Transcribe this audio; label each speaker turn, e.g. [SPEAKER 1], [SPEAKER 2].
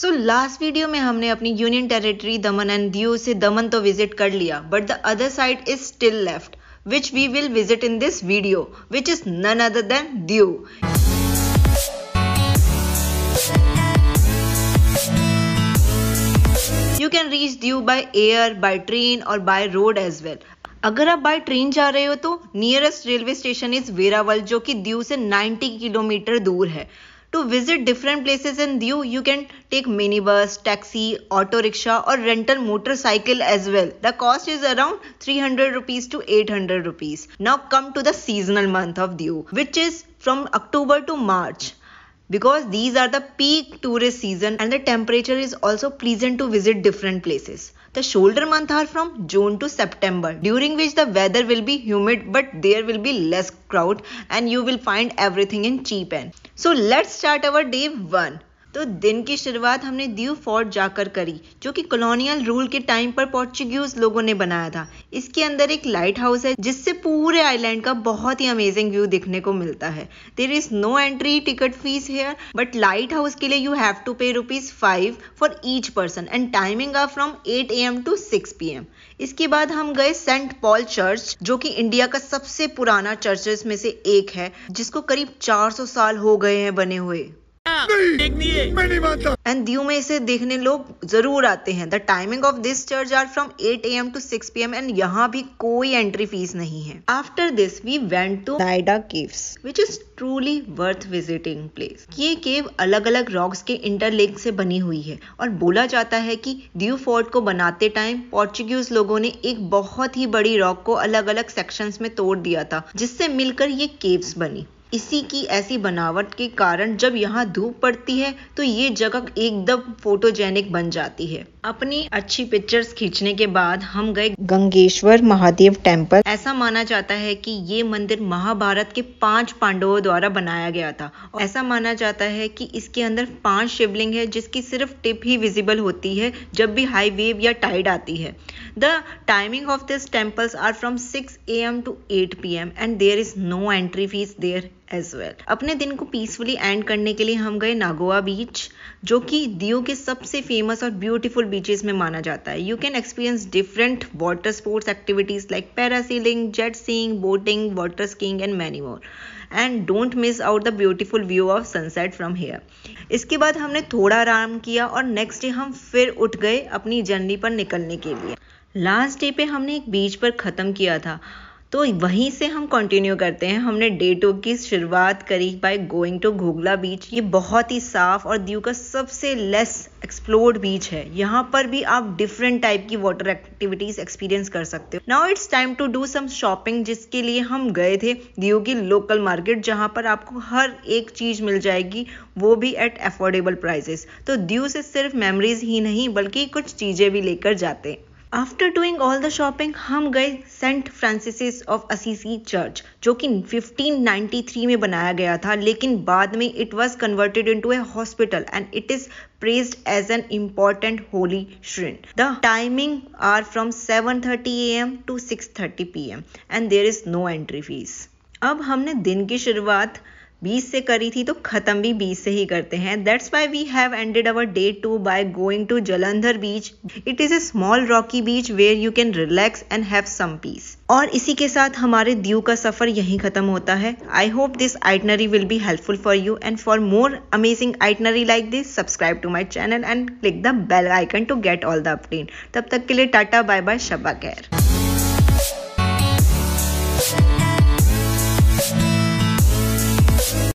[SPEAKER 1] So last video में हमने अपनी union territory Daman and Diu से दमन तो विजिट कर लिया but the other side is still left which we will visit in this video which is none other than Diu you can reach Diu by air by train और by road as well अगर आप by train जा रहे हो तो nearest railway station is Veraval जो कि दीव से 90 किलोमीटर दूर है to visit different places in Diu, you can take minibus, taxi, auto rickshaw or rental motorcycle as well. The cost is around 300 rupees to 800 rupees. Now come to the seasonal month of Diu, which is from October to March because these are the peak tourist season and the temperature is also pleasant to visit different places. The shoulder month are from June to September, during which the weather will be humid but there will be less crowd and you will find everything in cheap end. So let's start our day 1. तो दिन की शुरुआत हमने Diu fort जाकर करी जो कि colonial rule के टाइम पर पोर्चुगीज लोगों ने बनाया था इसके अंदर एक लाइट हाउस है जिससे पूरे आइलैंड का बहुत ही अमेजिंग व्यू देखने को मिलता है there is no entry ticket fee here but lighthouse के लिए you have to pay rupees five for each person and timing are from eight A M to six P M इसके बाद हम गए सेंट पॉल चर्च जो कि India का सबसे पुराना चर्चेस में से एक है जिसको करीब 400 साल हो गए हैं बने हुए नहीं, देखनी है मैं नहीं मानता एंड दीव में इसे देखने लोग जरूर आते हैं the timing of this church are from 8 M to 6 M and यहाँ भी कोई एंट्री फीस नहीं है after this we went to Naida caves which is truly worth visiting place ये केव अलग अलग रॉक्स के इंटरलेक से बनी हुई है और बोला जाता है कि दीव फोर्ट को बनाते टाइम पोर्चुगीज लोगों ने एक बहुत ही बड़ी रॉक को अलग अलग सेक्शंस में तोड़ दिया था जिससे मिलकर ये केव्स बनी इसी की ऐसी बनावट के कारण जब यहाँ धूप पड़ती है तो ये जगह एकदम फोटोजेनिक बन जाती है अपनी अच्छी पिक्चर्स खींचने के बाद हम गए गंगेश्वर महादेव टेम्पल ऐसा माना जाता है कि ये मंदिर महाभारत के पांच पांडवों द्वारा बनाया गया था और ऐसा माना जाता है कि इसके अंदर पांच शिवलिंग है जिसकी सिर्फ टिप ही विजिबल होती है जब भी हाई वेव या टाइड आती है the timing of this temples are from six A M to eight P M and there is no entry fee there as well well. अपने दिन को पीसफुली एंड करने के लिए हम गए नागोआ बीच जो कि दियो के सबसे फेमस और ब्यूटीफुल बीचेस में माना जाता है you can experience different water sports activities like parasailing jet skiing boating water skiing and many more and don't miss out the beautiful view of sunset from here इसके बाद हमने थोड़ा आराम किया और नेक्स्ट डे हम फिर उठ गए अपनी जर्नी पर निकलने के लिए लास्ट डे पे हमने एक बीच पर ख़त्म किया था तो वहीं से हम कंटिन्यू करते हैं हमने डे टू की शुरुआत करी by going to Ghogla beach ये बहुत ही साफ और दीव का सबसे लेस एक्सप्लोर्ड बीच है यहाँ पर भी आप डिफरेंट टाइप की वाटर एक्टिविटीज एक्सपीरियंस कर सकते हो now it's time to do some shopping जिसके लिए हम गए थे दीव की लोकल मार्केट जहाँ पर आपको हर एक चीज मिल जाएगी वो भी एट अफोर्डेबल प्राइसेस तो दीव से सिर्फ मेमरीज ही नहीं बल्कि कुछ चीज़ें भी लेकर जाते हैं after doing all the shopping हम गए Saint Francis of Assisi church जो कि 1593 में बनाया गया था लेकिन बाद में it was converted into a hospital and it is holy as the timing are from seven thirty A M 7:30 six thirty P M and there is no entry fee अब हमने दिन की शुरुआत बीस से करी थी तो ख़त्म भी बीस से ही करते हैं that's why we have ended our day two by going to Jalandhar beach it is a small rocky beach where you can relax and have some peace और इसी के साथ हमारे दीव का सफ़र यहीं ख़त्म होता है I hope this itinerary will be helpful for you and for more amazing itinerary like this subscribe to my channel and click the bell icon to get all the update तब तक के लिए टाटा बाय बाय शबा care